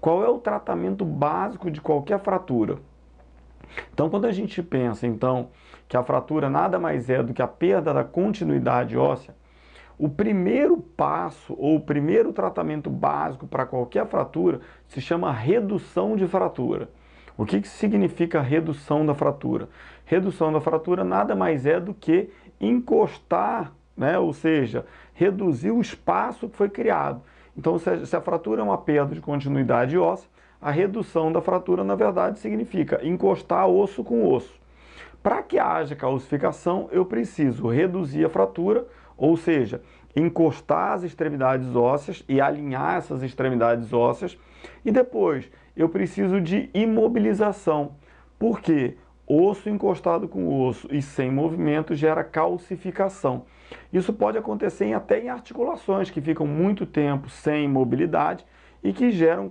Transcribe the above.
Qual é o tratamento básico de qualquer fratura? Então, quando a gente pensa, então, que a fratura nada mais é do que a perda da continuidade óssea, o primeiro passo ou o primeiro tratamento básico para qualquer fratura se chama redução de fratura. O que, que significa redução da fratura? Redução da fratura nada mais é do que encostar, né? ou seja, reduzir o espaço que foi criado. Então, se a fratura é uma perda de continuidade óssea, a redução da fratura, na verdade, significa encostar osso com osso. Para que haja calcificação, eu preciso reduzir a fratura, ou seja, encostar as extremidades ósseas e alinhar essas extremidades ósseas. E depois, eu preciso de imobilização. Por quê? osso encostado com osso e sem movimento gera calcificação. Isso pode acontecer até em articulações que ficam muito tempo sem mobilidade e que geram